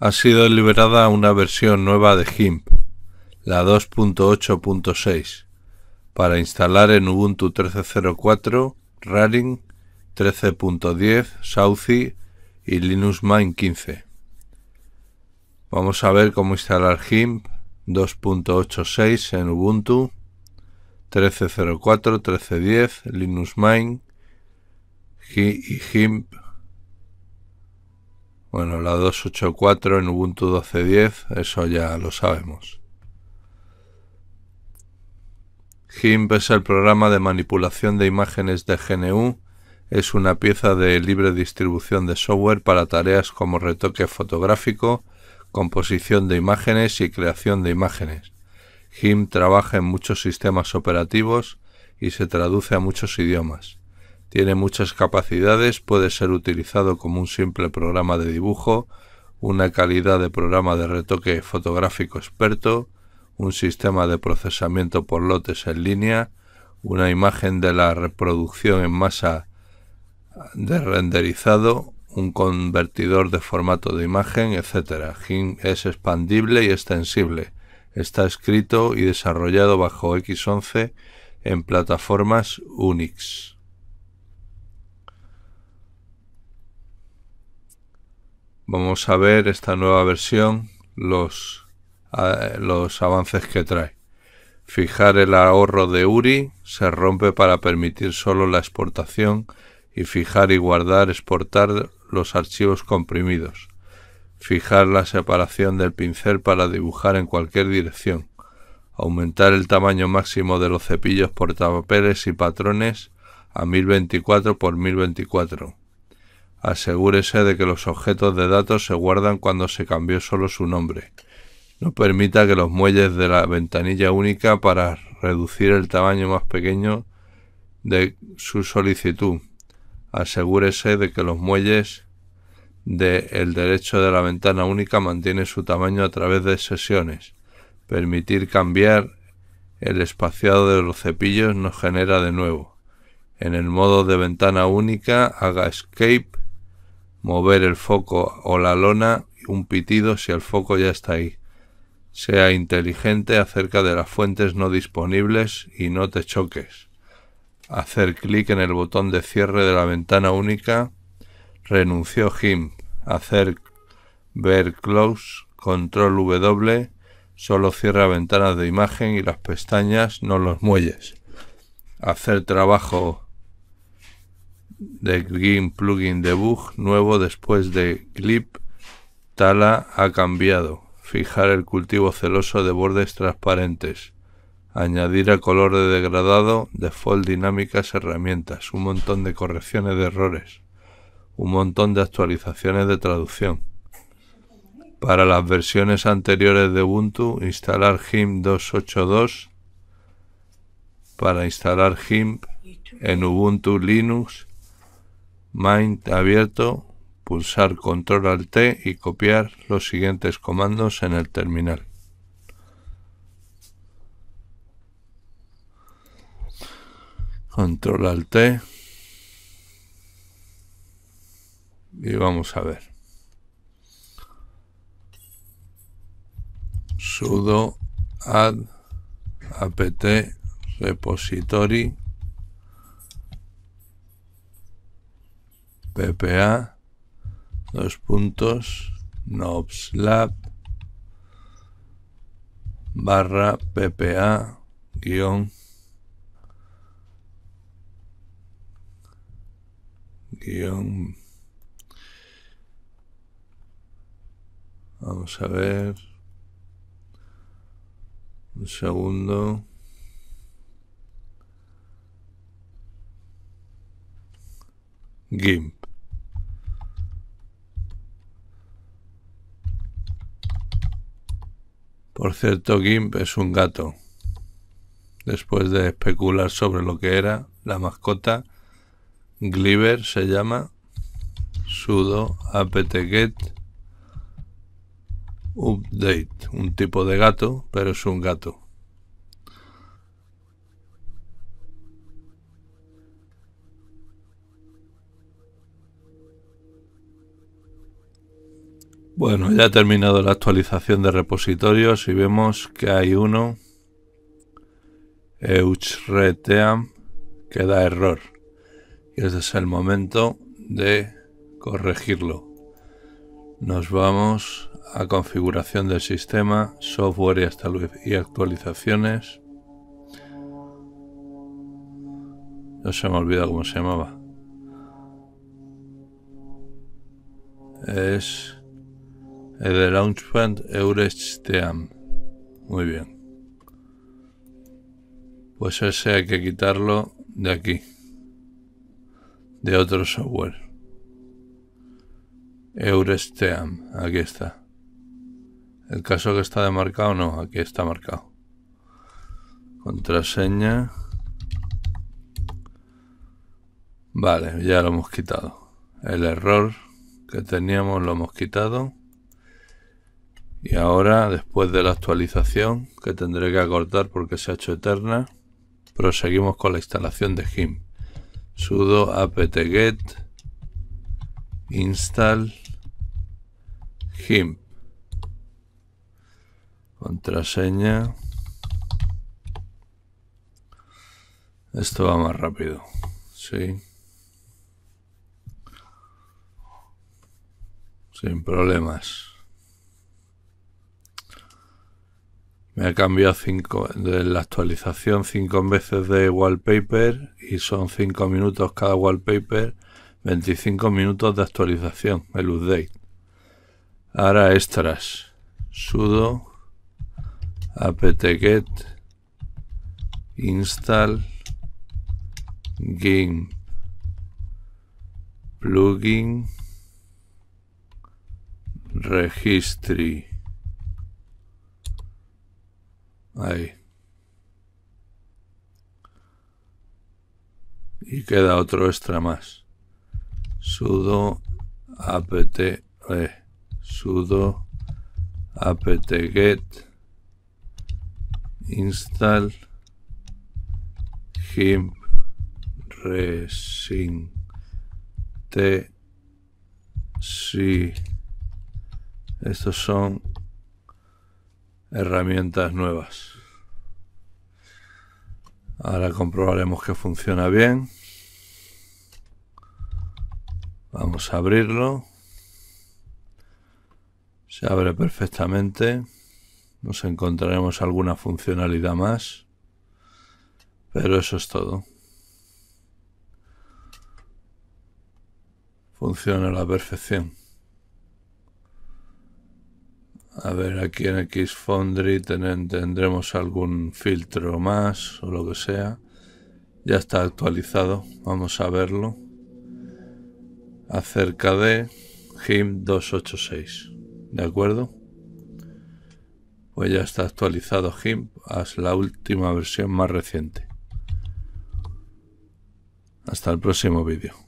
ha sido liberada una versión nueva de GIMP, la 2.8.6, para instalar en Ubuntu 13.04, Raring 13.10, Saucy y Linux Mint 15. Vamos a ver cómo instalar GIMP 2.86 en Ubuntu 13.04, 13.10, Linux Mint y GIMP bueno, la 2.8.4 en Ubuntu 12.10, eso ya lo sabemos. GIMP es el programa de manipulación de imágenes de GNU. Es una pieza de libre distribución de software para tareas como retoque fotográfico, composición de imágenes y creación de imágenes. GIMP trabaja en muchos sistemas operativos y se traduce a muchos idiomas. Tiene muchas capacidades, puede ser utilizado como un simple programa de dibujo, una calidad de programa de retoque fotográfico experto, un sistema de procesamiento por lotes en línea, una imagen de la reproducción en masa de renderizado, un convertidor de formato de imagen, etc. GIMP es expandible y extensible. Está escrito y desarrollado bajo X11 en plataformas Unix. vamos a ver esta nueva versión, los, avances que trae. Fijar el ahorro de URI se rompe para permitir solo la exportación y fijar y guardar exportar los archivos comprimidos. Fijar la separación del pincel para dibujar en cualquier dirección. Aumentar el tamaño máximo de los cepillos portapapeles y patrones a 1024 x 1024 Asegúrese de que los objetos de datos se guardan cuando se cambió solo su nombre. No permita que los muelles de la ventanilla única para reducir el tamaño más pequeño de su solicitud. Asegúrese de que los muelles de el derecho de la ventana única mantiene su tamaño a través de sesiones. Permitir cambiar el espaciado de los cepillos nos genera de nuevo. En el modo de ventana única haga escape mover el foco o la lona, un pitido si el foco ya está ahí. Sea inteligente acerca de las fuentes no disponibles y no te choques. Hacer clic en el botón de cierre de la ventana única. Renunció Jim. Hacer ver close, control W, solo cierra ventanas de imagen y las pestañas, no los muelles. Hacer trabajo de GIMP plugin debug nuevo después de clip tala ha cambiado. Fijar el cultivo celoso de bordes transparentes. Añadir a color de degradado, default dinámicas, herramientas. Un montón de correcciones de errores. Un montón de actualizaciones de traducción. Para las versiones anteriores de Ubuntu, instalar GIMP 282. Para instalar GIMP en Ubuntu Linux Mind abierto, pulsar control al T y copiar los siguientes comandos en el terminal. Control al Y vamos a ver. sudo add apt repository ppa dos puntos nobslab barra ppa guión guión vamos a ver un segundo GIMP Por cierto, Gimp es un gato. Después de especular sobre lo que era la mascota, Gliver se llama sudo apt-get update, un tipo de gato, pero es un gato. Bueno, ya ha terminado la actualización de repositorios y vemos que hay uno, euchreteam, que da error. Y este es el momento de corregirlo. Nos vamos a configuración del sistema, software y, actualizaciones. No se me olvida cómo se llamaba. Es de Launchpad Euresteam. Muy bien. Pues ese hay que quitarlo de aquí. De otro software. Euresteam. Aquí está. El caso que está demarcado, no. Aquí está marcado. Contraseña. Vale, ya lo hemos quitado. El error que teníamos lo hemos quitado. Y ahora, después de la actualización, que tendré que acortar porque se ha hecho eterna, proseguimos con la instalación de GIMP. sudo apt-get install GIMP. Contraseña. Esto va más rápido. Sí. Sin problemas. Me ha cambiado de la actualización cinco veces de wallpaper y son cinco minutos cada wallpaper, 25 minutos de actualización, el update. Ahora extras, sudo apt-get install game plugin registry Y queda otro extra más. Sudo apt eh, sudo apt-get install gimp resin t si estos son herramientas nuevas Ahora comprobaremos que funciona bien. Vamos a abrirlo. Se abre perfectamente. Nos encontraremos alguna funcionalidad más. Pero eso es todo. Funciona a la perfección. ver, aquí en X XFoundry tendremos algún filtro más o lo que sea. Ya está actualizado, vamos a verlo. Acerca de HIM 286, ¿de acuerdo? Pues ya está actualizado HIM Es la última versión más reciente. Hasta el próximo vídeo.